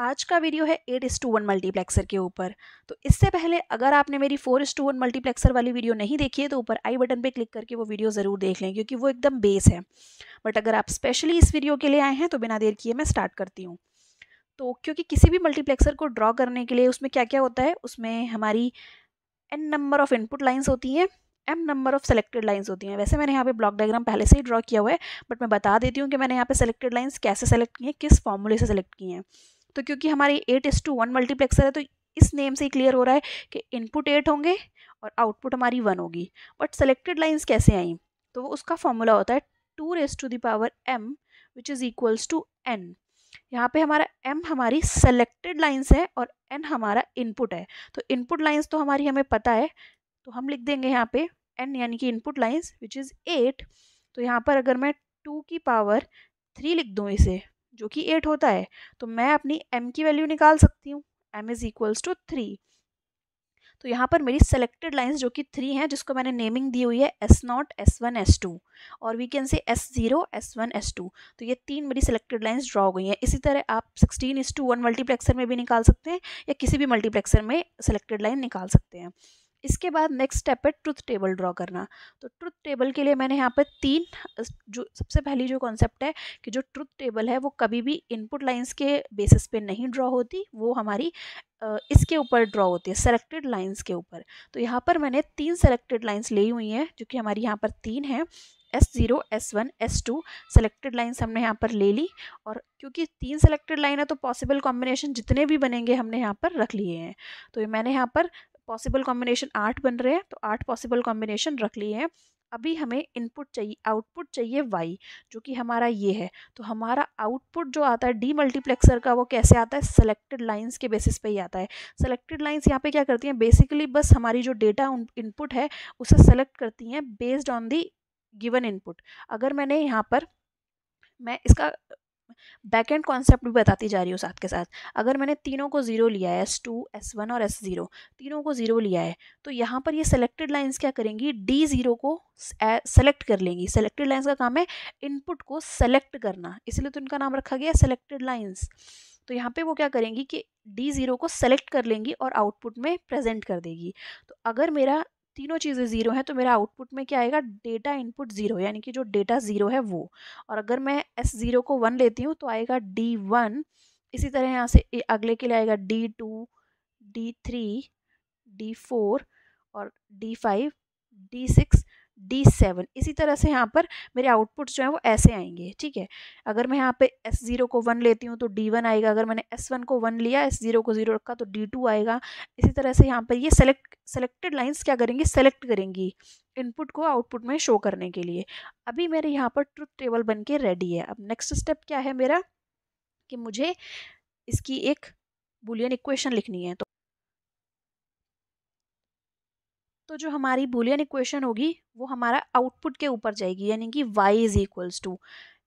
आज का वीडियो है eight is to one multiplexer के ऊपर तो इससे पहले अगर आपने मेरी four is to one multiplexer वाली वीडियो नहीं देखी है तो ऊपर आई बटन पे क्लिक करके वो वीडियो ज़रूर देख लें क्योंकि वो एकदम बेस है बट अगर आप स्पेशली इस वीडियो के लिए आए हैं तो बिना देर किए मैं स्टार्ट करती हूँ तो क्योंकि किसी भी मल्टीप्लेक्सर को ड्रॉ करने के लिए उसमें क्या क्या होता है उसमें हमारी N number of input lines होती हैं M number of selected lines होती हैं वैसे मैंने यहाँ पे ब्लॉक डायग्राम पहले से ही ड्रॉ किया हुआ है बट मैं बता देती हूँ कि मैंने यहाँ पे सेलेक्टेड लाइन्स कैसे सेलेक्ट की हैं किस फॉर्मूले से सेलेक्ट की हैं तो क्योंकि हमारे eight is to one multiplexer है तो इस नेम से ही क्लियर हो रहा है कि इनपुट एट होंगे और आउटपुट हमारी वन होगी बट सेलेक्टेड लाइन्स कैसे आई तो वो उसका फॉर्मूला होता है two raise to the power M which is equals to N यहाँ पे हमारा एम हमारी सेलेक्टेड लाइन्स है और एन हमारा इनपुट है तो इनपुट लाइन्स तो हमारी हमें पता है तो हम लिख देंगे यहाँ पे एन यानी कि input lines which is eight तो यहाँ पर अगर मैं टू की पावर थ्री लिख दूँ इसे जो कि एट होता है तो मैं अपनी एम की वैल्यू निकाल सकती हूँ M is equals to three तो यहाँ पर मेरी सेलेक्टेड लाइंस जो कि थ्री हैं जिसको मैंने नेमिंग दी हुई है S naught S one S two और we can say S zero S one S two तो ये तीन मेरी सेलेक्टेड लाइंस ड्रा हो गई हैं इसी तरह आप सिक्सटीन इस टू वन मल्टीप्लेक्सर में भी निकाल सकते हैं या किसी भी मल्टीप्लेक्सर में सेलेक्टेड लाइन निकाल सकते हैं इसके बाद नेक्स्ट स्टेप है ट्रुथ टेबल ड्रॉ करना तो ट्रुथ टेबल के लिए मैंने यहाँ पर तीन जो सबसे पहली जो कॉन्सेप्ट है कि जो ट्रुथ टेबल है वो कभी भी इनपुट लाइंस के बेसिस पे नहीं ड्रॉ होती वो हमारी इसके ऊपर ड्रॉ होती है सेलेक्टेड लाइंस के ऊपर तो यहाँ पर मैंने तीन सेलेक्टेड लाइन्स ली हुई हैं जो कि हमारी यहाँ पर तीन हैं S zero S one S two selected lines हमने यहाँ पर ले ली और क्योंकि तीन सेलेक्टेड लाइन है तो पॉसिबल कॉम्बिनेशन जितने भी बनेंगे हमने यहाँ पर रख लिए हैं तो मैंने यहाँ पर पॉसिबल कॉम्बिनेशन आठ बन रहे हैं तो आठ पॉसिबल कॉम्बिनेशन रख लिए हैं अभी हमें इनपुट चाहिए आउटपुट चाहिए वाई जो कि हमारा ये है तो हमारा आउटपुट जो आता है डी मल्टीप्लेक्सर का वो कैसे आता है सेलेक्टेड लाइंस के बेसिस पे ही आता है सेलेक्टेड लाइंस यहाँ पे क्या करती हैं बेसिकली बस हमारी जो डेटा इनपुट है उसे सेलेक्ट करती हैं based on the given input अगर मैंने यहाँ पर मैं इसका बैकेंड कॉन्सेप्ट भी बताती जा रही हूँ साथ के साथ अगर मैंने तीनों को ज़ीरो लिया है एस टू एस वन और एस ज़ीरो तीनों को ज़ीरो लिया है तो यहाँ पर ये सेलेक्टेड लाइंस क्या करेंगी डी ज़ीरो को सेलेक्ट कर लेंगी सेलेक्टेड लाइन्स का काम है इनपुट को सेलेक्ट करना इसलिए तो इनका नाम रखा गया सेलेक्टेड लाइन्स तो यहाँ पे वो क्या करेंगी कि डी ज़ीरो को सेलेक्ट कर लेंगी और आउटपुट में प्रेजेंट कर देगी तो अगर मेरा तीनों चीज़ें ज़ीरो हैं तो मेरा आउटपुट में क्या आएगा डेटा इनपुट ज़ीरो यानी कि जो डेटा ज़ीरो है वो और अगर मैं एस ज़ीरो को वन लेती हूँ तो आएगा डी वन इसी तरह यहाँ से अगले के लिए आएगा D two D three D four और D five D six D seven इसी तरह से यहाँ पर मेरे आउटपुट्स जो हैं वो ऐसे आएंगे ठीक है अगर मैं यहाँ पे एस ज़ीरो को वन लेती हूँ तो डी वन आएगा अगर मैंने एस वन को वन लिया एस ज़ीरो को ज़ीरो रखा तो डी टू आएगा इसी तरह से यहाँ पर ये सेलेक्ट सेलेक्टेड लाइन्स क्या करेंगी सेलेक्ट करेंगी इनपुट को आउटपुट में शो करने के लिए अभी मेरे यहाँ पर ट्रुथ टेबल बन के रेडी है अब नेक्स्ट स्टेप क्या है मेरा कि मुझे इसकी एक बुलियन इक्वेशन लिखनी है तो तो जो हमारी बुलियन इक्वेशन होगी वो हमारा आउटपुट के ऊपर जाएगी यानी कि वाई इज़ इक्वल्स टू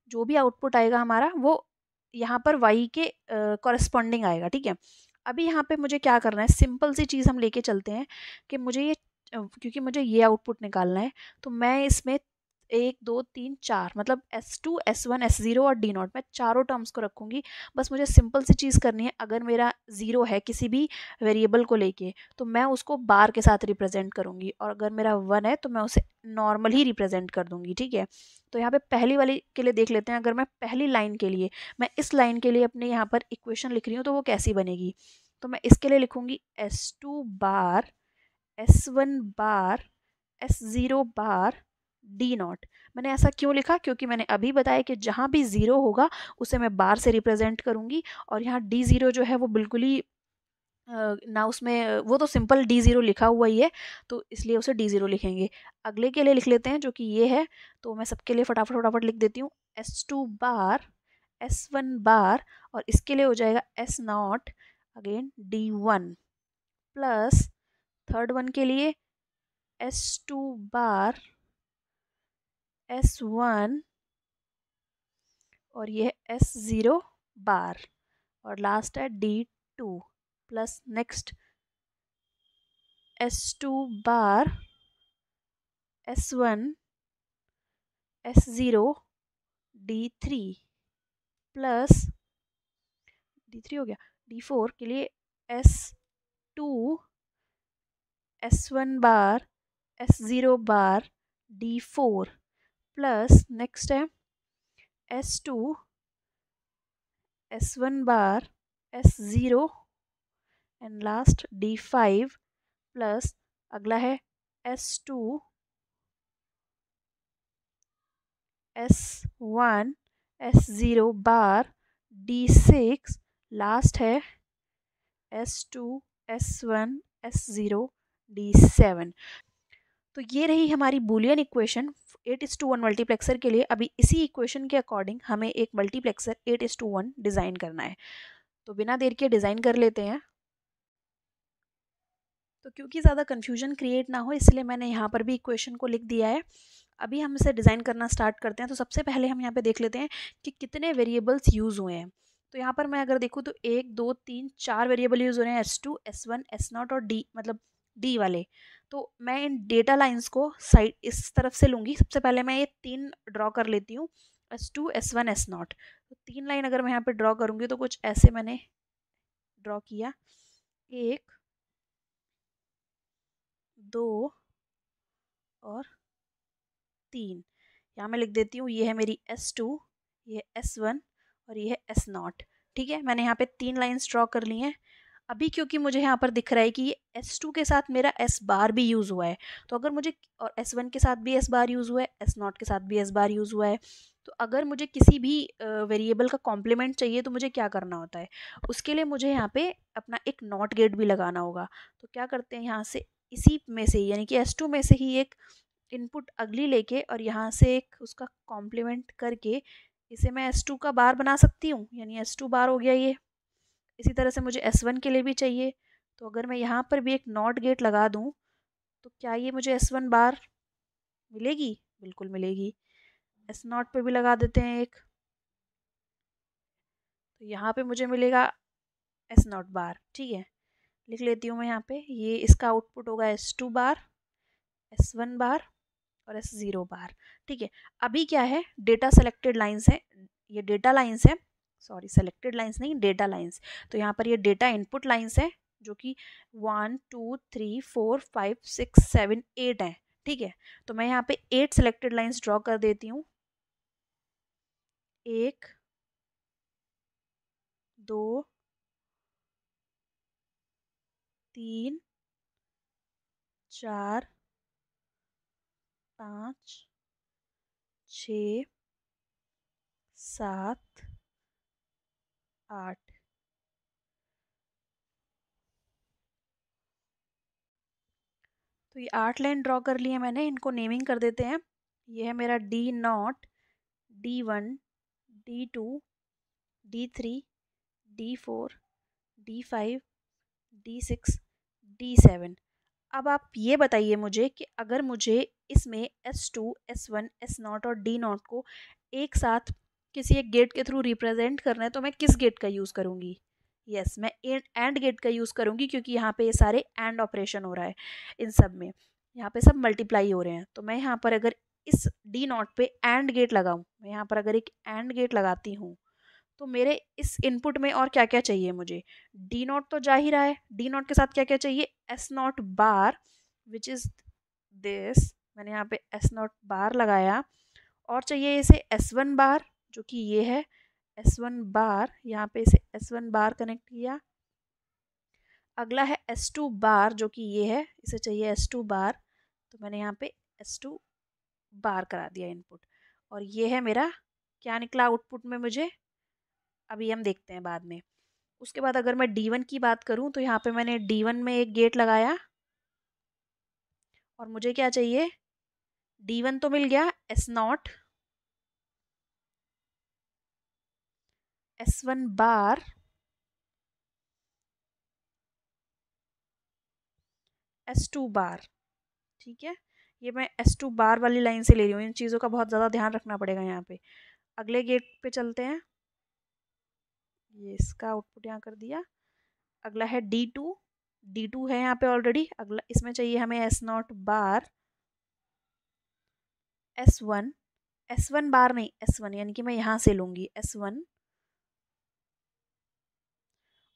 जो भी आउटपुट आएगा हमारा वो यहाँ पर वाई के कॉरस्पॉन्डिंग uh, आएगा ठीक है अभी यहाँ पे मुझे क्या करना है सिंपल सी चीज़ हम लेके चलते हैं कि मुझे ये क्योंकि मुझे ये आउटपुट निकालना है तो मैं इसमें एक दो तीन चार मतलब S two S one S zero और डी नॉट मैं चारों टर्म्स को रखूँगी बस मुझे सिंपल सी चीज़ करनी है अगर मेरा ज़ीरो है किसी भी वेरिएबल को लेके तो मैं उसको बार के साथ रिप्रेजेंट करूँगी और अगर मेरा वन है तो मैं उसे नॉर्मल ही रिप्रेजेंट कर दूँगी ठीक है तो यहाँ पे पहली वाली के लिए देख लेते हैं अगर मैं पहली लाइन के लिए मैं इस लाइन के लिए अपने यहाँ पर इक्वेशन लिख रही हूँ तो वो कैसी बनेगी तो मैं इसके लिए लिखूँगी S two bar S one bar S zero bar D naught मैंने ऐसा क्यों लिखा क्योंकि मैंने अभी बताया कि जहाँ भी ज़ीरो होगा उसे मैं बार से रिप्रेजेंट करूँगी और यहाँ डी ज़ीरो जो है वो बिल्कुल ही ना उसमें वो तो सिंपल डी ज़ीरो लिखा हुआ ही है तो इसलिए उसे डी ज़ीरो लिखेंगे अगले के लिए लिख लेते हैं जो कि ये है तो मैं सबके लिए फटाफट फटाफट लिख देती हूँ S two bar S one bar और इसके लिए हो जाएगा S naught again D one plus third one के लिए S two bar S one और ये एस ज़ीरो बार और लास्ट है D two plus next S two bar S one S zero D three plus D three हो गया D four के लिए S two S one bar S zero bar D four plus next है S two S one bar S zero and last D five plus अगला है S two S one S zero bar D six last है S two S one S zero D seven तो ये रही हमारी Boolean equation eight is to one multiplexer के लिए अभी इसी इक्वेशन के अकॉर्डिंग हमें एक multiplexer eight is to one design करना है तो बिना देर के डिज़ाइन कर लेते हैं तो क्योंकि ज़्यादा कन्फ्यूजन क्रिएट ना हो इसलिए मैंने यहाँ पर भी इक्वेशन को लिख दिया है अभी हम इसे डिज़ाइन करना स्टार्ट करते हैं तो सबसे पहले हम यहाँ पे देख लेते हैं कि कितने वेरिएबल्स यूज़ हुए हैं तो यहाँ पर मैं अगर देखूँ तो एक दो तीन चार वेरिएबल यूज़ हो रहे हैं S two S one S naught और डी मतलब डी वाले तो मैं इन डेटा लाइंस को साइड इस तरफ से लूँगी सबसे पहले मैं ये तीन ड्रॉ कर लेती हूँ S two S one S naught तो तीन लाइन अगर मैं यहाँ पे ड्रॉ करूँगी तो कुछ ऐसे मैंने ड्रॉ किया एक दो और तीन यहाँ मैं लिख देती हूँ ये है मेरी एस टू ये एस वन और ये है एस नॉट ठीक है मैंने यहाँ पे तीन लाइंस ड्रॉ कर ली हैं अभी क्योंकि मुझे यहाँ पर दिख रहा है कि ये एस टू के साथ मेरा एस बार भी यूज़ हुआ है तो अगर मुझे और एस वन के साथ भी एस बार यूज़ हुआ है एस नॉट के साथ भी एस बार यूज़ हुआ है तो अगर मुझे किसी भी वेरिएबल का कॉम्प्लीमेंट चाहिए तो मुझे क्या करना होता है उसके लिए मुझे यहाँ पे अपना एक नॉट गेट भी लगाना होगा तो क्या करते हैं यहाँ से इसी में से यानी कि एस टू में से ही एक इनपुट अगली लेके और यहाँ से एक उसका कॉम्प्लीमेंट करके इसे मैं एस टू का बार बना सकती हूँ यानी एस टू बार हो गया ये इसी तरह से मुझे एस वन के लिए भी चाहिए तो अगर मैं यहाँ पर भी एक नॉट गेट लगा दूँ तो क्या ये मुझे एस वन बार मिलेगी बिल्कुल मिलेगी एस नॉट पर भी लगा देते हैं एक तो यहाँ पर मुझे मिलेगा एस नॉट बार ठीक है लिख लेती हूँ मैं यहाँ पे ये इसका आउटपुट होगा S two bar S one bar और एस ज़ीरो बार ठीक है अभी क्या है डेटा सेलेक्टेड लाइन्स है ये डेटा लाइन्स है सॉरी सेलेक्टेड लाइन्स नहीं डेटा लाइन्स तो यहाँ पर ये डेटा इनपुट लाइन्स है जो कि one two three four five six seven eight है ठीक है तो मैं यहाँ पे एट सेलेक्टेड लाइन्स ड्रॉ कर देती हूँ एक दो तीन चार पाँच छ सात आठ तो ये आठ लाइन ड्रॉ कर लिए मैंने इनको नेमिंग कर देते हैं ये है मेरा D naught D one D two D three D four D five D six D seven अब आप ये बताइए मुझे कि अगर मुझे इसमें S two S one S naught और डी नॉट को एक साथ किसी एक गेट के थ्रू रिप्रेजेंट करना है तो मैं किस गेट का यूज़ करूँगी यस yes, मैं एंड गेट का यूज़ करूँगी क्योंकि यहाँ पे ये सारे एंड ऑपरेशन हो रहा है इन सब में यहाँ पे सब मल्टीप्लाई हो रहे हैं तो मैं यहाँ पर अगर इस डी नॉट पे एंड गेट लगाऊँ मैं यहाँ पर अगर एक एंड गेट लगाती हूँ तो मेरे इस इनपुट में और क्या क्या चाहिए मुझे डी नॉट तो जा ही रहा है डी नॉट के साथ क्या क्या चाहिए S naught bar which is this मैंने यहाँ पे एस नॉट बार लगाया और चाहिए इसे एस वन बार जो कि ये है एस वन बार यहाँ पे इसे एस वन बार कनेक्ट किया अगला है एस टू बार जो कि ये है इसे चाहिए एस टू बार तो मैंने यहाँ पे एस टू बार करा दिया इनपुट और ये है मेरा क्या निकला आउटपुट में मुझे अभी हम देखते हैं बाद में उसके बाद अगर मैं डी वन की बात करूँ तो यहाँ पे मैंने डी वन में एक गेट लगाया और मुझे क्या चाहिए डी वन तो मिल गया S not s1 bar s2 बार ठीक है ये मैं s2 बार वाली लाइन से ले रही हूँ इन चीज़ों का बहुत ज़्यादा ध्यान रखना पड़ेगा यहाँ पे अगले गेट पे चलते हैं ये इसका आउटपुट यहाँ कर दिया अगला है डी टू डी टू है यहाँ पे ऑलरेडी अगला इसमें चाहिए हमें S naught bar S one S one bar नहीं एस वन यानी कि मैं यहाँ से लूँगी एस वन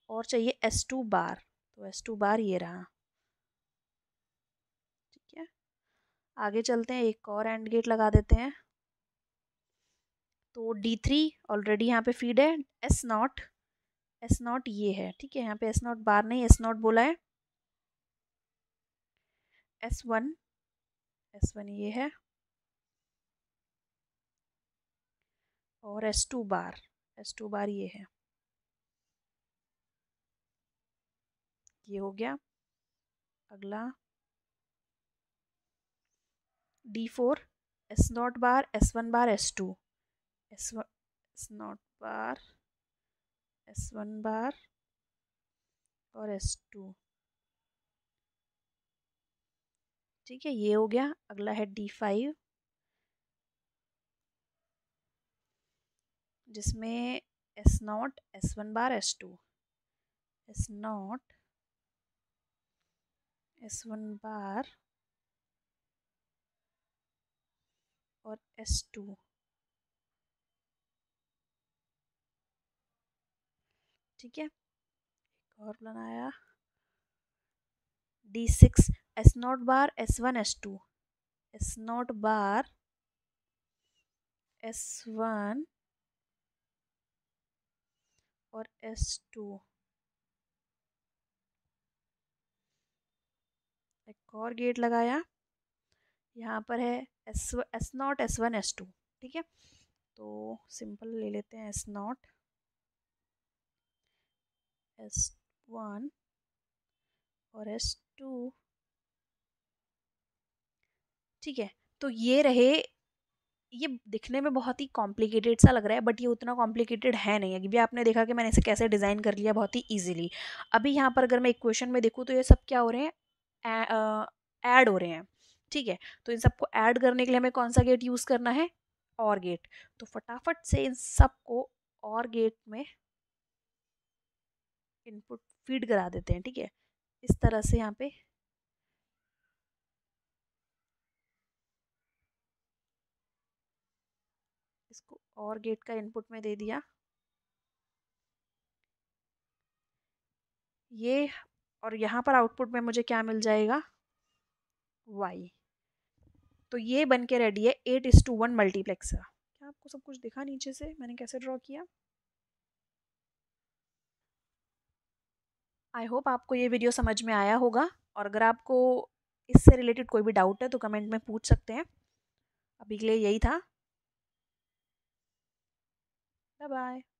और चाहिए एस टू बार तो एस टू बार ये रहा ठीक है आगे चलते हैं एक और एंड गेट लगा देते हैं तो डी थ्री ऑलरेडी यहाँ पे फीड है एस नॉट एस नॉट ये है ठीक है यहाँ पे एस नॉट बार नहीं एस नॉट बोला है एस वन एस वन ये है और S two bar S two bar ये है ये हो गया अगला D four S naught bar S one bar S two S one S naught bar S one bar और एस टू ठीक है ये हो गया अगला है डी फाइव जिसमें S naught S one bar S two S naught S one bar और एस टू ठीक है एक और बनाया D six S naught bar S one S two S naught bar S one और एस टू एक और गेट लगाया यहाँ पर है S S naught S one S two ठीक है तो सिंपल ले लेते हैं एस नॉट एस वन और एस टू ठीक है तो ये रहे ये दिखने में बहुत ही कॉम्प्लिकेटेड सा लग रहा है बट ये उतना कॉम्प्लिकेटेड है नहीं है अभी आपने देखा कि मैंने इसे कैसे डिज़ाइन कर लिया बहुत ही इजीली अभी यहाँ पर अगर मैं इक्वेशन में देखूँ तो ये सब क्या हो रहे हैं ऐड हो रहे हैं ठीक है तो इन सबको ऐड करने के लिए हमें कौन सा गेट यूज़ करना है और गेट तो फटाफट से इन सबको और गेट में इनपुट फीड करा देते हैं ठीक है इस तरह से यहाँ पे इसको और गेट का इनपुट में दे दिया ये और यहाँ पर आउटपुट में मुझे क्या मिल जाएगा वाई तो ये बन के रेडी है eight is to one multiplexer क्या आपको सब कुछ दिखा नीचे से मैंने कैसे ड्रॉ किया आई होप आपको ये वीडियो समझ में आया होगा और अगर आपको इससे रिलेटेड कोई भी डाउट है तो कमेंट में पूछ सकते हैं अभी के लिए यही था बाय बाय